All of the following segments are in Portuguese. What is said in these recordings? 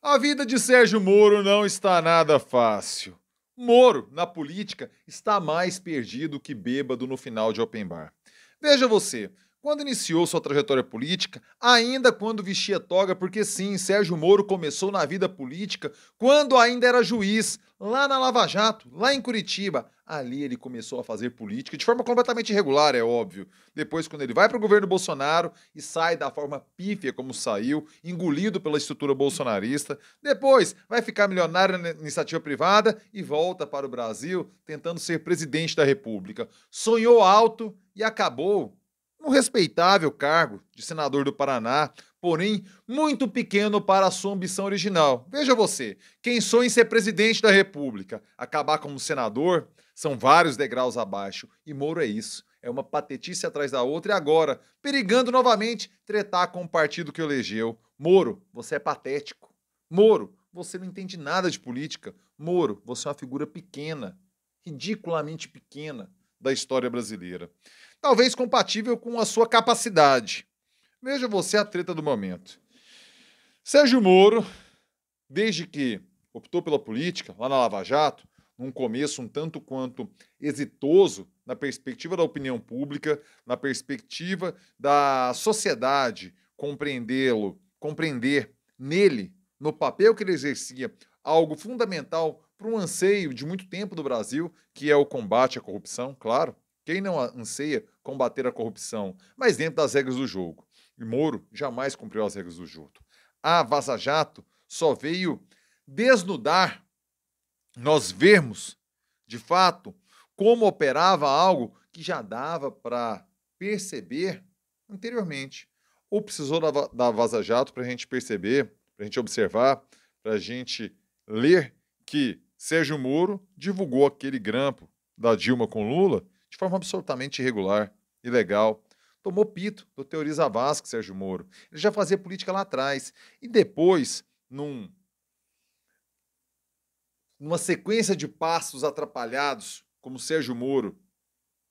A vida de Sérgio Moro não está nada fácil. Moro, na política, está mais perdido que bêbado no final de open bar. Veja você, quando iniciou sua trajetória política, ainda quando vestia toga, porque sim, Sérgio Moro começou na vida política quando ainda era juiz, lá na Lava Jato, lá em Curitiba. Ali ele começou a fazer política de forma completamente irregular, é óbvio. Depois, quando ele vai para o governo Bolsonaro e sai da forma pífia como saiu, engolido pela estrutura bolsonarista. Depois, vai ficar milionário na iniciativa privada e volta para o Brasil tentando ser presidente da República. Sonhou alto e acabou um respeitável cargo de senador do Paraná, porém muito pequeno para a sua ambição original. Veja você, quem sonha em ser presidente da República, acabar como senador, são vários degraus abaixo. E Moro é isso. É uma patetice atrás da outra e agora, perigando novamente tretar com o partido que elegeu. Moro, você é patético. Moro, você não entende nada de política. Moro, você é uma figura pequena, ridiculamente pequena da história brasileira talvez compatível com a sua capacidade. Veja você a treta do momento. Sérgio Moro, desde que optou pela política, lá na Lava Jato, num começo um tanto quanto exitoso na perspectiva da opinião pública, na perspectiva da sociedade compreendê-lo, compreender nele, no papel que ele exercia, algo fundamental para um anseio de muito tempo do Brasil, que é o combate à corrupção, claro, quem não anseia combater a corrupção, mas dentro das regras do jogo? E Moro jamais cumpriu as regras do jogo. A Vaza Jato só veio desnudar, nós vermos, de fato, como operava algo que já dava para perceber anteriormente. Ou precisou da, da Vaza Jato para a gente perceber, para a gente observar, para a gente ler que Sérgio Moro divulgou aquele grampo da Dilma com Lula de forma absolutamente irregular, ilegal. Tomou pito do Teori Zavascki, Sérgio Moro. Ele já fazia política lá atrás. E depois, num, numa sequência de passos atrapalhados, como Sérgio Moro,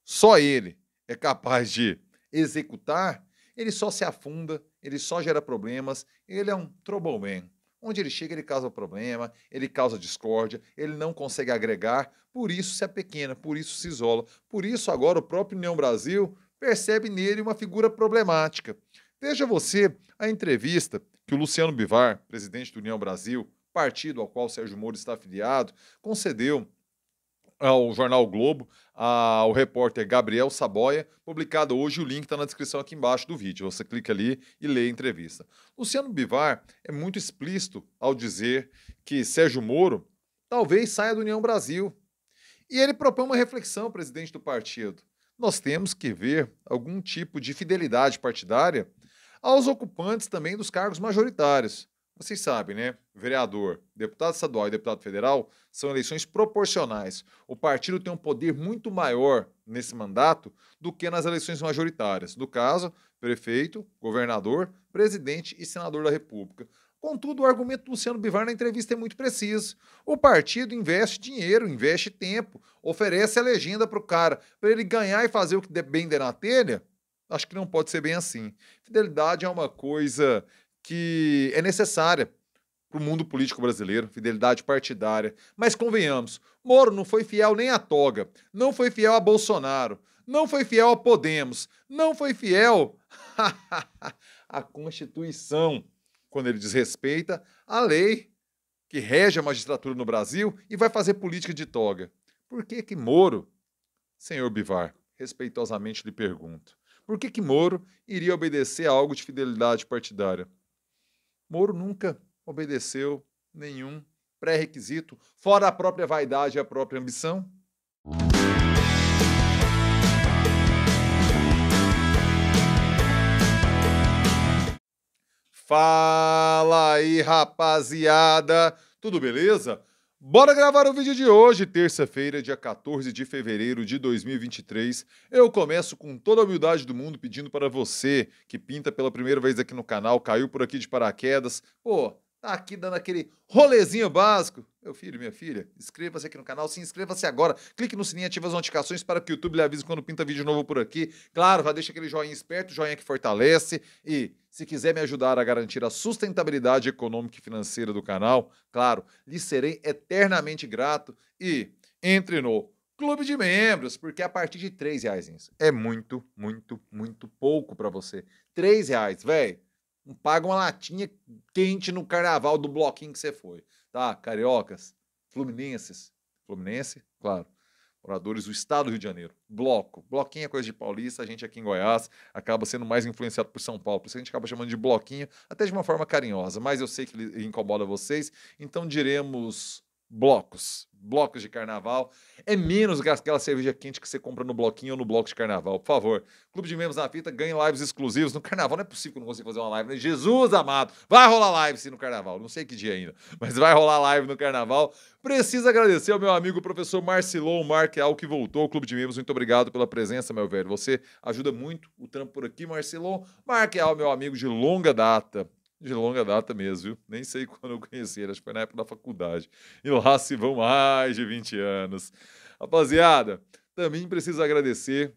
só ele é capaz de executar, ele só se afunda, ele só gera problemas, ele é um troublemaker Onde ele chega, ele causa problema, ele causa discórdia, ele não consegue agregar, por isso se apequena, por isso se isola. Por isso, agora, o próprio União Brasil percebe nele uma figura problemática. Veja você a entrevista que o Luciano Bivar, presidente do União Brasil, partido ao qual Sérgio Moro está afiliado, concedeu ao é Jornal Globo, ao repórter Gabriel Saboia, publicado hoje. O link está na descrição aqui embaixo do vídeo. Você clica ali e lê a entrevista. Luciano Bivar é muito explícito ao dizer que Sérgio Moro talvez saia da União Brasil. E ele propõe uma reflexão, presidente do partido. Nós temos que ver algum tipo de fidelidade partidária aos ocupantes também dos cargos majoritários. Vocês sabem, né? Vereador, deputado estadual e deputado federal são eleições proporcionais. O partido tem um poder muito maior nesse mandato do que nas eleições majoritárias. No caso, prefeito, governador, presidente e senador da República. Contudo, o argumento do Luciano Bivar na entrevista é muito preciso. O partido investe dinheiro, investe tempo, oferece a legenda para o cara, para ele ganhar e fazer o que bem der na telha? Acho que não pode ser bem assim. Fidelidade é uma coisa que é necessária para o mundo político brasileiro, fidelidade partidária. Mas convenhamos, Moro não foi fiel nem à toga, não foi fiel a Bolsonaro, não foi fiel a Podemos, não foi fiel à Constituição, quando ele desrespeita a lei que rege a magistratura no Brasil e vai fazer política de toga. Por que que Moro, senhor Bivar, respeitosamente lhe pergunto, por que que Moro iria obedecer a algo de fidelidade partidária? Moro nunca obedeceu nenhum pré-requisito, fora a própria vaidade e a própria ambição? Fala aí, rapaziada! Tudo beleza? Bora gravar o vídeo de hoje, terça-feira, dia 14 de fevereiro de 2023. Eu começo com toda a humildade do mundo pedindo para você que pinta pela primeira vez aqui no canal, caiu por aqui de paraquedas, pô, tá aqui dando aquele rolezinho básico. Meu filho, minha filha, inscreva-se aqui no canal, se inscreva-se agora, clique no sininho, ative as notificações para que o YouTube lhe avise quando pinta vídeo novo por aqui. Claro, já deixa aquele joinha esperto, joinha que fortalece e se quiser me ajudar a garantir a sustentabilidade econômica e financeira do canal, claro, lhe serei eternamente grato e entre no clube de membros, porque a partir de três reais é muito, muito, muito pouco para você. Três reais, velho, paga uma latinha quente no carnaval do bloquinho que você foi, tá? Cariocas, fluminenses, fluminense, claro. Oradores do Estado do Rio de Janeiro. Bloco. Bloquinho é coisa de paulista, a gente aqui em Goiás acaba sendo mais influenciado por São Paulo. Por isso a gente acaba chamando de bloquinho, até de uma forma carinhosa. Mas eu sei que incomoda vocês, então diremos blocos. Blocos de carnaval. É menos aquela cerveja quente que você compra no bloquinho ou no bloco de carnaval. Por favor, Clube de Membros na Fita ganhe lives exclusivas No carnaval não é possível que eu não consiga fazer uma live, né? Jesus amado! Vai rolar live sim no carnaval. Não sei que dia ainda, mas vai rolar live no carnaval. Preciso agradecer ao meu amigo professor Marcilon Marqueal que voltou ao Clube de Membros. Muito obrigado pela presença, meu velho. Você ajuda muito o trampo por aqui, Marcilon. Marqueal, meu amigo de longa data de longa data mesmo, viu? Nem sei quando eu conheci acho que foi na época da faculdade. E lá se vão mais de 20 anos. Rapaziada, também preciso agradecer,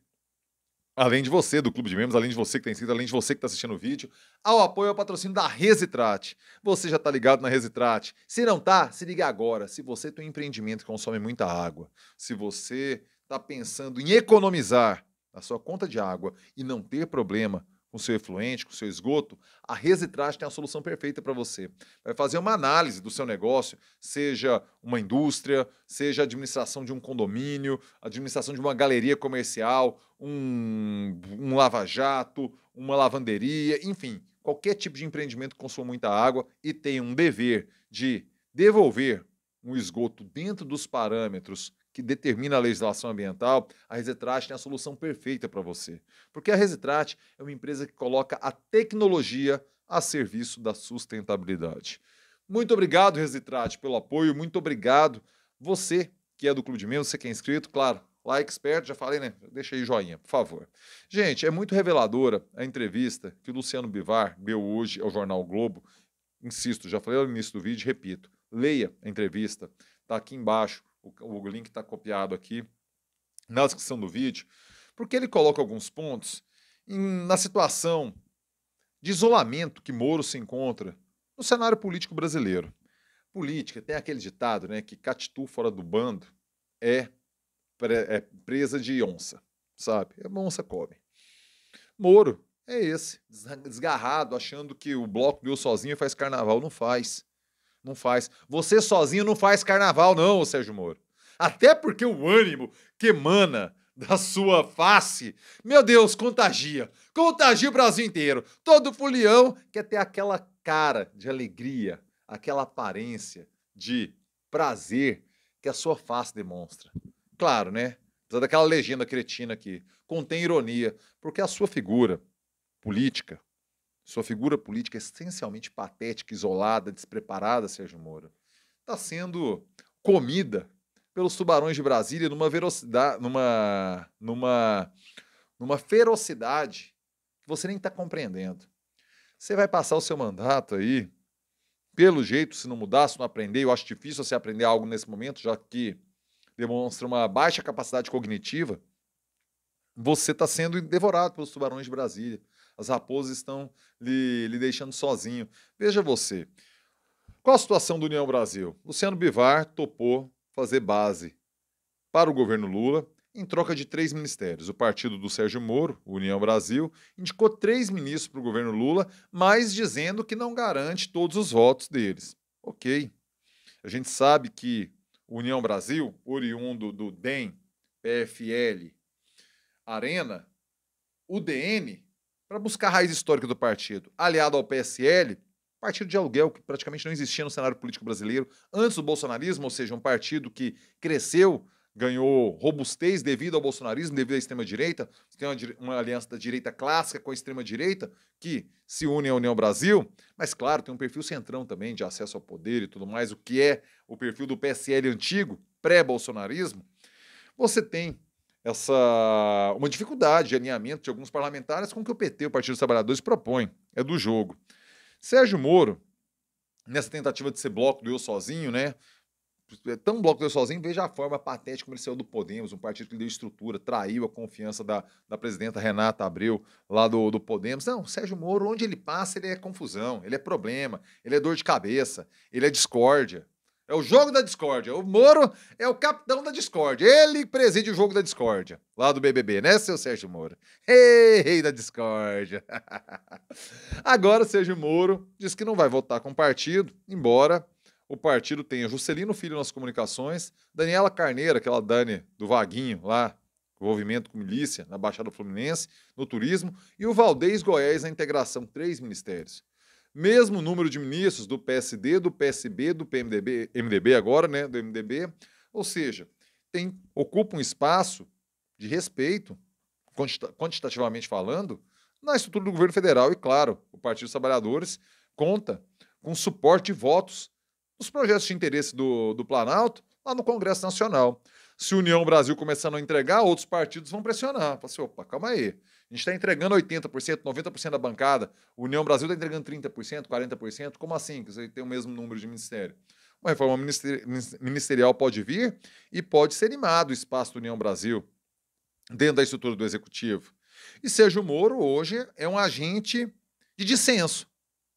além de você do Clube de Membros, além de você que tem inscrito, além de você que está assistindo o vídeo, ao apoio ao patrocínio da Resitrate. Você já está ligado na Resitrate? Se não tá, se liga agora. Se você tem um empreendimento que consome muita água, se você está pensando em economizar a sua conta de água e não ter problema, com seu efluente, com seu esgoto, a Resetrate tem a solução perfeita para você. Vai fazer uma análise do seu negócio, seja uma indústria, seja a administração de um condomínio, a administração de uma galeria comercial, um, um lava-jato, uma lavanderia, enfim, qualquer tipo de empreendimento que consuma muita água e tem um dever de devolver um esgoto dentro dos parâmetros que determina a legislação ambiental, a Resetrate tem a solução perfeita para você. Porque a Resetrate é uma empresa que coloca a tecnologia a serviço da sustentabilidade. Muito obrigado, Resetrate, pelo apoio. Muito obrigado. Você que é do Clube de Membros, você que é inscrito, claro, like é esperto, já falei, né? Deixa aí joinha, por favor. Gente, é muito reveladora a entrevista que o Luciano Bivar deu hoje ao Jornal Globo. Insisto, já falei no início do vídeo, repito. Leia a entrevista, está aqui embaixo o, o link está copiado aqui na descrição do vídeo, porque ele coloca alguns pontos em, na situação de isolamento que Moro se encontra no cenário político brasileiro. Política tem aquele ditado, né, que catitu fora do bando é, pre, é presa de onça, sabe? É uma onça come. Moro é esse, desgarrado, achando que o bloco deu sozinho e faz carnaval, não faz. Não faz. Você sozinho não faz carnaval, não, Sérgio Moro. Até porque o ânimo que emana da sua face, meu Deus, contagia. Contagia o Brasil inteiro. Todo fulião quer ter aquela cara de alegria, aquela aparência de prazer que a sua face demonstra. Claro, né? Apesar daquela legenda cretina aqui, contém ironia, porque a sua figura política, sua figura política é essencialmente patética, isolada, despreparada, Sérgio Moro, está sendo comida pelos tubarões de Brasília numa velocidade, numa, numa, numa ferocidade que você nem está compreendendo. Você vai passar o seu mandato aí, pelo jeito, se não mudar, se não aprender, eu acho difícil você aprender algo nesse momento, já que demonstra uma baixa capacidade cognitiva, você está sendo devorado pelos tubarões de Brasília. As raposas estão lhe, lhe deixando sozinho. Veja você. Qual a situação do União Brasil? Luciano Bivar topou fazer base para o governo Lula em troca de três ministérios. O partido do Sérgio Moro, União Brasil, indicou três ministros para o governo Lula, mas dizendo que não garante todos os votos deles. Ok. A gente sabe que União Brasil, oriundo do DEM, PFL, Arena, o DN para buscar a raiz histórica do partido. Aliado ao PSL, partido de aluguel que praticamente não existia no cenário político brasileiro antes do bolsonarismo, ou seja, um partido que cresceu, ganhou robustez devido ao bolsonarismo, devido à extrema-direita. tem uma, uma, aliança da direita clássica com a extrema-direita, que se une à União Brasil, mas, claro, tem um perfil centrão também de acesso ao poder e tudo mais, o que é o perfil do PSL antigo, pré-bolsonarismo. Você tem essa uma dificuldade de alinhamento de alguns parlamentares com o que o PT, o Partido dos Trabalhadores, propõe. É do jogo. Sérgio Moro, nessa tentativa de ser bloco do eu sozinho, né? É tão bloco do eu sozinho, veja a forma patética como ele saiu do Podemos, um partido que deu estrutura, traiu a confiança da, da presidenta Renata Abreu, lá do, do Podemos. Não, Sérgio Moro, onde ele passa, ele é confusão, ele é problema, ele é dor de cabeça, ele é discórdia. É o jogo da discórdia. O Moro é o capitão da discórdia. Ele preside o jogo da discórdia. Lá do BBB, né, seu Sérgio Moro? Ei, rei da discórdia. Agora, Sérgio Moro diz que não vai votar com o partido, embora o partido tenha Juscelino Filho nas comunicações, Daniela Carneira, aquela Dani do Vaguinho lá, envolvimento com milícia na Baixada Fluminense, no turismo, e o Valdez Goiás na integração, três ministérios. Mesmo número de ministros do PSD, do PSB, do PMDB, MDB agora, né, do MDB. Ou seja, tem, ocupa um espaço de respeito, quantitativamente falando, na estrutura do governo federal. E, claro, o Partido dos Trabalhadores conta com suporte de votos nos projetos de interesse do, do Planalto lá no Congresso Nacional. Se União Brasil começar a não entregar, outros partidos vão pressionar. Fala assim, opa, calma aí. A gente está entregando 80%, 90% da bancada. União Brasil está entregando 30%, 40%. Como assim? Que você tem o mesmo número de ministério. Uma reforma ministerial pode vir e pode ser animado o espaço do União Brasil dentro da estrutura do Executivo. E Sérgio Moro hoje é um agente de dissenso.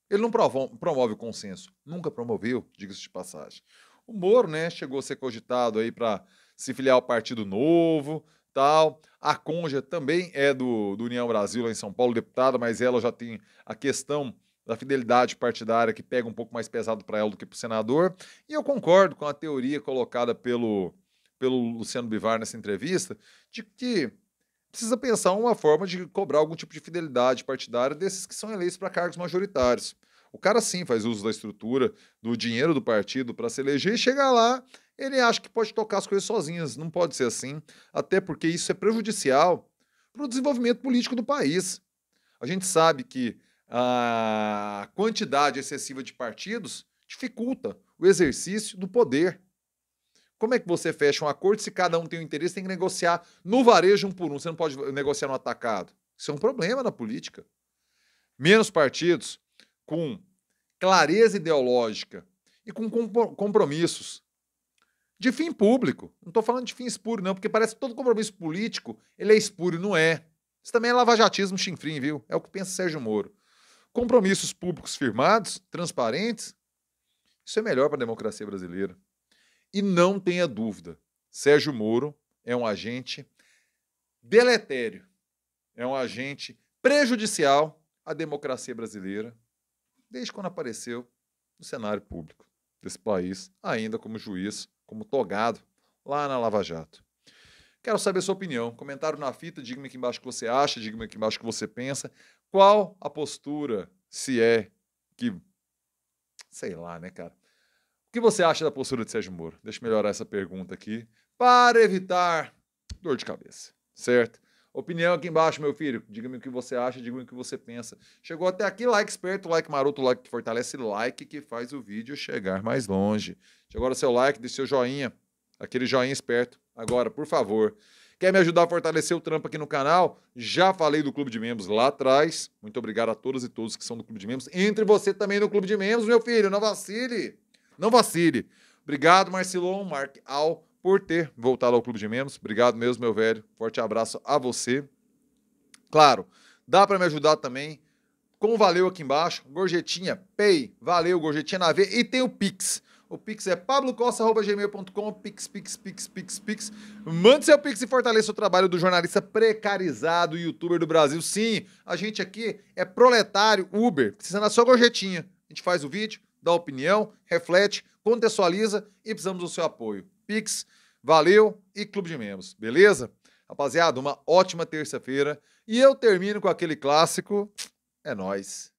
Ele não promove o consenso. Nunca promoveu, diga-se de passagem. O Moro né, chegou a ser cogitado aí para se filiar ao Partido Novo, tal. A Conja também é do, do União Brasil, lá em São Paulo, deputada, mas ela já tem a questão da fidelidade partidária que pega um pouco mais pesado para ela do que para o senador. E eu concordo com a teoria colocada pelo, pelo Luciano Bivar nessa entrevista, de que precisa pensar uma forma de cobrar algum tipo de fidelidade partidária desses que são eleitos para cargos majoritários. O cara sim faz uso da estrutura, do dinheiro do partido para se eleger e chegar lá ele acha que pode tocar as coisas sozinhas. Não pode ser assim, até porque isso é prejudicial para o desenvolvimento político do país. A gente sabe que a quantidade excessiva de partidos dificulta o exercício do poder. Como é que você fecha um acordo se cada um tem um interesse, tem que negociar no varejo um por um, você não pode negociar no atacado. Isso é um problema na política. Menos partidos com clareza ideológica e com compromissos de fim público. Não estou falando de fim espúrio, não, porque parece que todo compromisso político ele é espúrio, não é. Isso também é lavajatismo chinfrim, viu? É o que pensa Sérgio Moro. Compromissos públicos firmados, transparentes, isso é melhor para a democracia brasileira. E não tenha dúvida, Sérgio Moro é um agente deletério, é um agente prejudicial à democracia brasileira, desde quando apareceu no cenário público desse país, ainda como juiz como togado, lá na Lava Jato. Quero saber sua opinião. Comentário na fita, diga-me aqui embaixo o que você acha, diga-me aqui embaixo o que você pensa. Qual a postura, se é que. Sei lá, né, cara? O que você acha da postura de Sérgio Moro? Deixa eu melhorar essa pergunta aqui para evitar dor de cabeça, certo? Opinião aqui embaixo, meu filho. Diga-me o que você acha, diga-me o que você pensa. Chegou até aqui, like esperto, like maroto, like que fortalece, like que faz o vídeo chegar mais longe. Chegou agora seu like, deixe seu joinha, aquele joinha esperto. Agora, por favor. Quer me ajudar a fortalecer o trampo aqui no canal? Já falei do Clube de Membros lá atrás. Muito obrigado a todas e todos que são do Clube de Membros. Entre você também no Clube de Membros, meu filho. Não vacile. Não vacile. Obrigado, Marcilon, Mark Al, por ter voltado ao Clube de Membros. Obrigado mesmo, meu velho. Forte abraço a você. Claro, dá para me ajudar também com o valeu aqui embaixo. Gorjetinha, Pay, valeu, Gorjetinha na V. E tem o Pix. O Pix é pablocosta.gmail.com, Pix, Pix, Pix, Pix, Pix. Mande seu Pix e fortaleça o trabalho do jornalista precarizado e youtuber do Brasil. Sim, a gente aqui é proletário Uber, precisa da sua gorjetinha. A gente faz o vídeo, dá opinião, reflete, contextualiza e precisamos do seu apoio. Pix, valeu e Clube de Membros, beleza? Rapaziada, uma ótima terça-feira e eu termino com aquele clássico. É nós.